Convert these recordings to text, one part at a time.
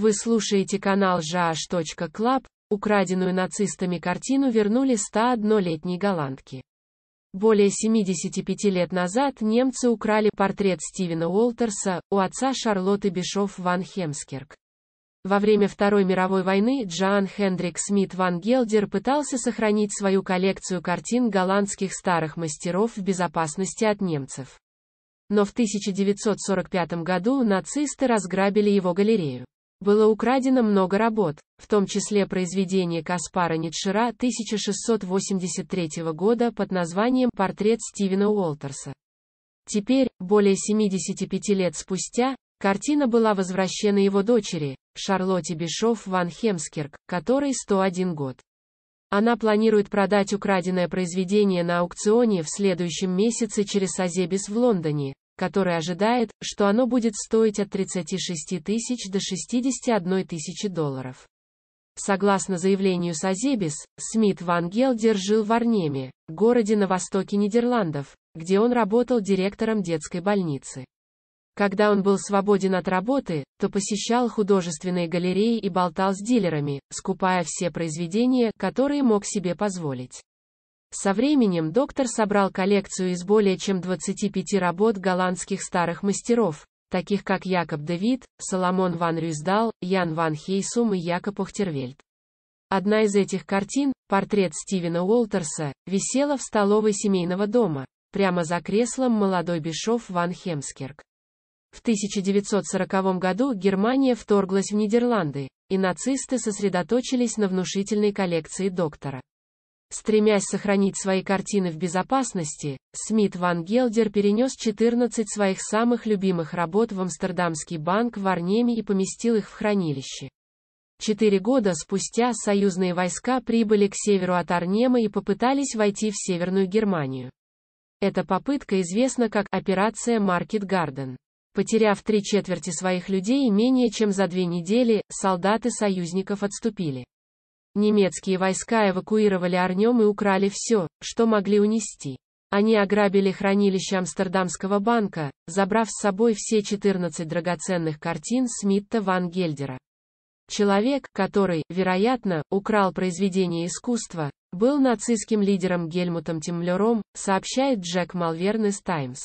Вы слушаете канал Жаш.Клаб, украденную нацистами картину вернули 101-летней голландки. Более 75 лет назад немцы украли портрет Стивена Уолтерса у отца Шарлотты Бишов ван Хемскерк. Во время Второй мировой войны Джоан Хендрик Смит ван Гелдер пытался сохранить свою коллекцию картин голландских старых мастеров в безопасности от немцев. Но в 1945 году нацисты разграбили его галерею. Было украдено много работ, в том числе произведение Каспара Нитшера 1683 года под названием «Портрет Стивена Уолтерса». Теперь, более 75 лет спустя, картина была возвращена его дочери, Шарлотте Бишов ван Хемскерк, которой 101 год. Она планирует продать украденное произведение на аукционе в следующем месяце через Азебис в Лондоне, который ожидает, что оно будет стоить от 36 тысяч до 61 тысячи долларов. Согласно заявлению Сазебис, Смит Ван Гелдер жил в Арнеме, городе на востоке Нидерландов, где он работал директором детской больницы. Когда он был свободен от работы, то посещал художественные галереи и болтал с дилерами, скупая все произведения, которые мог себе позволить. Со временем доктор собрал коллекцию из более чем 25 работ голландских старых мастеров, таких как Якоб Давид, Соломон ван Рюздал, Ян ван Хейсум и Якоб Охтервельд. Одна из этих картин, портрет Стивена Уолтерса, висела в столовой семейного дома, прямо за креслом молодой бишов ван Хемскерк. В 1940 году Германия вторглась в Нидерланды, и нацисты сосредоточились на внушительной коллекции доктора. Стремясь сохранить свои картины в безопасности, Смит Ван Гелдер перенес 14 своих самых любимых работ в Амстердамский банк в Арнеме и поместил их в хранилище. Четыре года спустя союзные войска прибыли к северу от Арнема и попытались войти в Северную Германию. Эта попытка известна как «Операция Маркет Гарден». Потеряв три четверти своих людей менее чем за две недели, солдаты союзников отступили. Немецкие войска эвакуировали Арнем и украли все, что могли унести. Они ограбили хранилище Амстердамского банка, забрав с собой все 14 драгоценных картин Смитта Ван Гельдера. Человек, который, вероятно, украл произведение искусства, был нацистским лидером Гельмутом Тиммлером, сообщает Джек Малверн из «Таймс».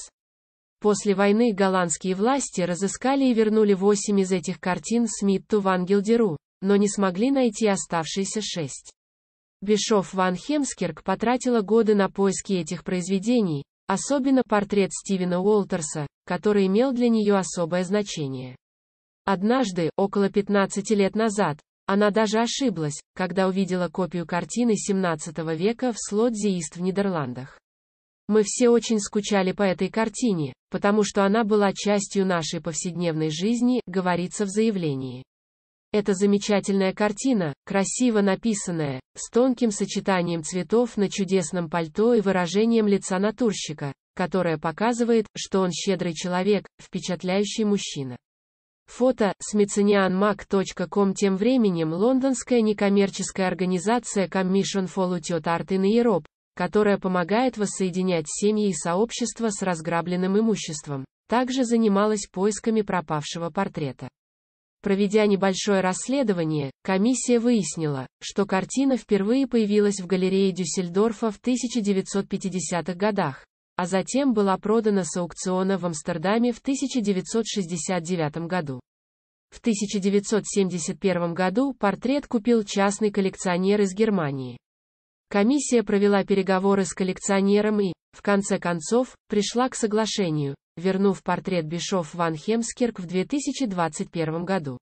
После войны голландские власти разыскали и вернули 8 из этих картин Смитту Ван Гельдеру, но не смогли найти оставшиеся шесть. Бишоф Ван Хемскерк потратила годы на поиски этих произведений, особенно портрет Стивена Уолтерса, который имел для нее особое значение. Однажды, около 15 лет назад, она даже ошиблась, когда увидела копию картины 17 века в Слотзиист в Нидерландах. Мы все очень скучали по этой картине, потому что она была частью нашей повседневной жизни, говорится в заявлении. Это замечательная картина, красиво написанная, с тонким сочетанием цветов на чудесном пальто и выражением лица натурщика, которое показывает, что он щедрый человек, впечатляющий мужчина. Фото, smithsonianmag.com Тем временем лондонская некоммерческая организация Commission for Lutiot Art in Europe, которая помогает воссоединять семьи и сообщества с разграбленным имуществом, также занималась поисками пропавшего портрета. Проведя небольшое расследование, комиссия выяснила, что картина впервые появилась в галерее Дюссельдорфа в 1950-х годах, а затем была продана с аукциона в Амстердаме в 1969 году. В 1971 году портрет купил частный коллекционер из Германии. Комиссия провела переговоры с коллекционером и, в конце концов, пришла к соглашению, вернув портрет Бишов Ван Хемскерк в 2021 году.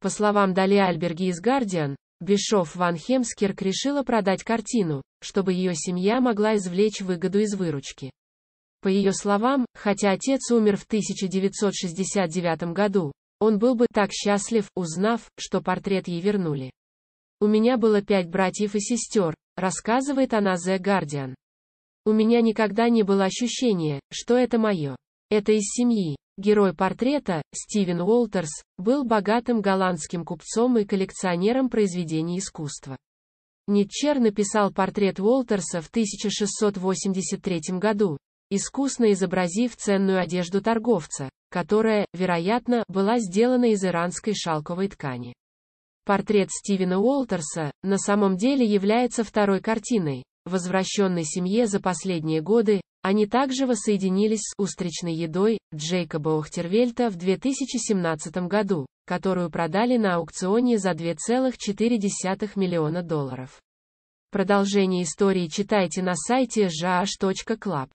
По словам Дали Альберги из Guardian, Бишов Ван Хемскерк решила продать картину, чтобы ее семья могла извлечь выгоду из выручки. По ее словам, хотя отец умер в 1969 году, он был бы так счастлив, узнав, что портрет ей вернули. «У меня было пять братьев и сестер», — рассказывает она The Guardian. «У меня никогда не было ощущения, что это мое. Это из семьи. Герой портрета, Стивен Уолтерс, был богатым голландским купцом и коллекционером произведений искусства. Нитчер написал портрет Уолтерса в 1683 году, искусно изобразив ценную одежду торговца, которая, вероятно, была сделана из иранской шалковой ткани. Портрет Стивена Уолтерса, на самом деле является второй картиной, возвращенной семье за последние годы, они также воссоединились с «Устричной едой» Джейкоба Охтервельта в 2017 году, которую продали на аукционе за 2,4 миллиона долларов. Продолжение истории читайте на сайте jh.club.